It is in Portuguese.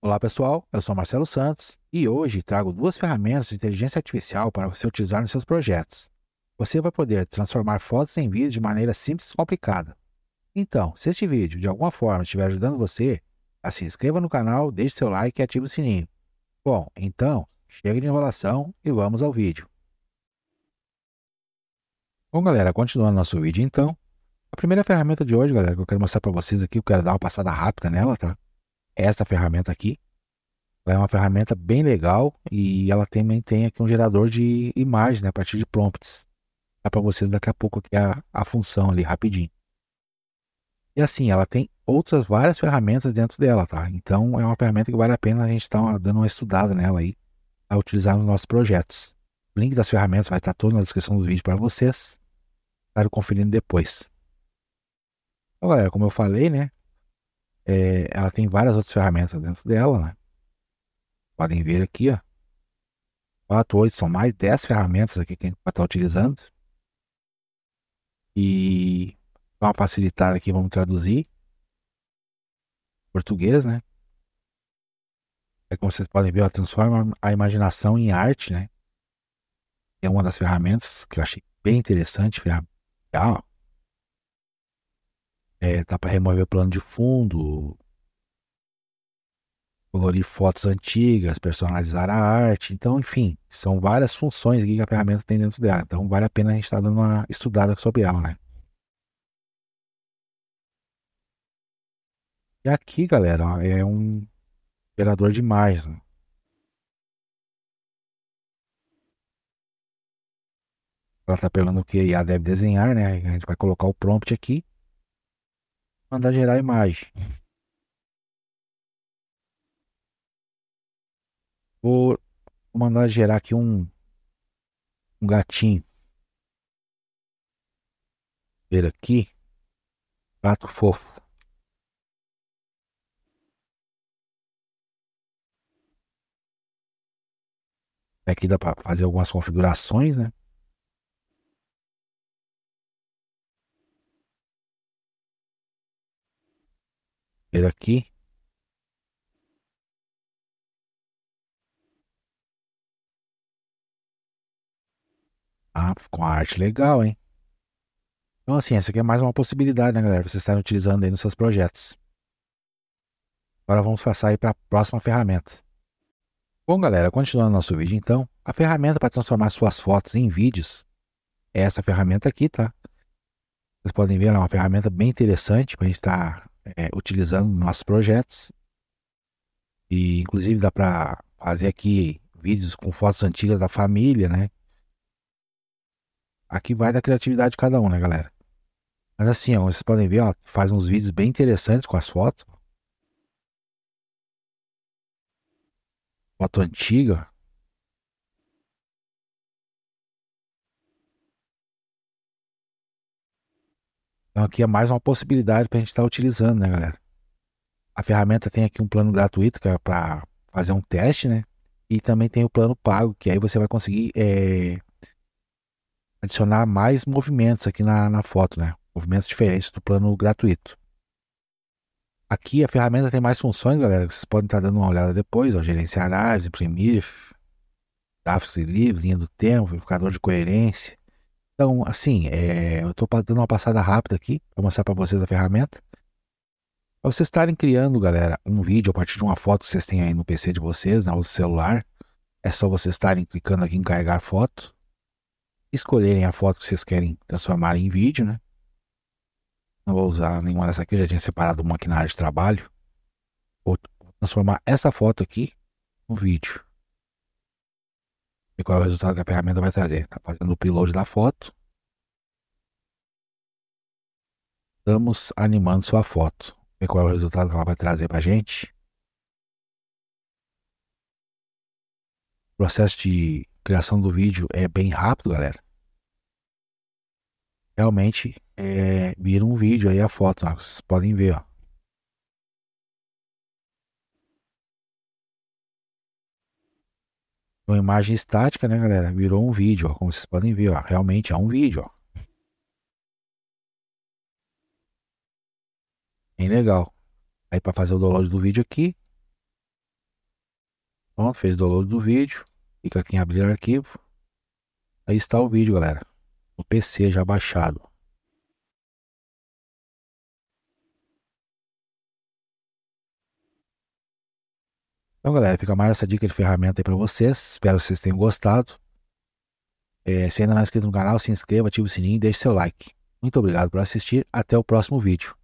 Olá pessoal, eu sou Marcelo Santos e hoje trago duas ferramentas de inteligência artificial para você utilizar nos seus projetos. Você vai poder transformar fotos em vídeos de maneira simples e complicada. Então, se este vídeo de alguma forma estiver ajudando você, se assim, inscreva no canal, deixe seu like e ative o sininho. Bom, então, chega de enrolação e vamos ao vídeo. Bom galera, continuando nosso vídeo então. A primeira ferramenta de hoje, galera, que eu quero mostrar para vocês aqui, eu quero dar uma passada rápida nela, tá? essa ferramenta aqui. Ela é uma ferramenta bem legal e ela também tem aqui um gerador de imagens né, a partir de prompts. Dá para vocês daqui a pouco aqui a, a função ali rapidinho. E assim, ela tem outras várias ferramentas dentro dela, tá? Então é uma ferramenta que vale a pena a gente estar tá dando uma estudada nela aí a utilizar nos nossos projetos. O link das ferramentas vai estar tá todo na descrição do vídeo para vocês. Estarem conferindo depois. Então, galera, como eu falei, né? É, ela tem várias outras ferramentas dentro dela, né? Podem ver aqui, ó. 4, 8, são mais 10 ferramentas aqui que a gente vai estar utilizando. E para facilitar aqui, vamos traduzir. Português, né? É como vocês podem ver, ela transforma a imaginação em arte, né? É uma das ferramentas que eu achei bem interessante. Ferramenta. legal. É, dá para remover plano de fundo, colorir fotos antigas, personalizar a arte. Então, enfim, são várias funções que a ferramenta tem dentro dela. Então, vale a pena a gente estar tá dando uma estudada sobre ela, né? E aqui, galera, ó, é um gerador de imagens. Né? Ela está pegando o que a deve desenhar, né? A gente vai colocar o prompt aqui. Mandar gerar a imagem. Vou mandar gerar aqui um, um gatinho. Ver aqui. Gato fofo. Aqui dá para fazer algumas configurações, né? ver aqui. Ah, com arte legal, hein? Então, assim, essa aqui é mais uma possibilidade, né, galera? Vocês estarem utilizando aí nos seus projetos. Agora vamos passar aí para a próxima ferramenta. Bom, galera, continuando nosso vídeo, então, a ferramenta para transformar suas fotos em vídeos é essa ferramenta aqui, tá? Vocês podem ver, é uma ferramenta bem interessante para a gente estar tá é, utilizando nossos projetos. E inclusive dá para fazer aqui vídeos com fotos antigas da família, né? Aqui vai da criatividade de cada um, né, galera? Mas assim, ó, vocês podem ver, ó, faz uns vídeos bem interessantes com as fotos. Foto antiga. Então aqui é mais uma possibilidade para a gente estar tá utilizando, né, galera? A ferramenta tem aqui um plano gratuito que é para fazer um teste, né? E também tem o plano pago, que aí você vai conseguir é, adicionar mais movimentos aqui na, na foto, né? Movimentos diferentes do plano gratuito. Aqui a ferramenta tem mais funções, galera. Vocês podem estar tá dando uma olhada depois. Ó, gerenciar áreas, imprimir, gráficos e livros, linha do tempo, verificador de coerência, então, assim, é, eu estou dando uma passada rápida aqui para mostrar para vocês a ferramenta. Para vocês estarem criando, galera, um vídeo a partir de uma foto que vocês têm aí no PC de vocês, no celular, é só vocês estarem clicando aqui em carregar foto, escolherem a foto que vocês querem transformar em vídeo, né? Não vou usar nenhuma dessa aqui, eu já tinha separado uma aqui na área de trabalho. Vou transformar essa foto aqui no vídeo e qual é o resultado que a ferramenta vai trazer. Está fazendo o upload da foto. Estamos animando sua foto. E qual é o resultado que ela vai trazer para a gente. O processo de criação do vídeo é bem rápido, galera. Realmente, é, vira um vídeo aí a foto. Ó. Vocês podem ver, ó. uma imagem estática, né, galera? Virou um vídeo, ó, como vocês podem ver, ó. Realmente é um vídeo, ó. Bem legal. Aí para fazer o download do vídeo aqui. Pronto, fez o download do vídeo. Clica aqui em abrir arquivo. Aí está o vídeo, galera. O PC já baixado. Então, galera, fica mais essa dica de ferramenta aí para vocês. Espero que vocês tenham gostado. É, se ainda não é inscrito no canal, se inscreva, ative o sininho e deixe seu like. Muito obrigado por assistir. Até o próximo vídeo.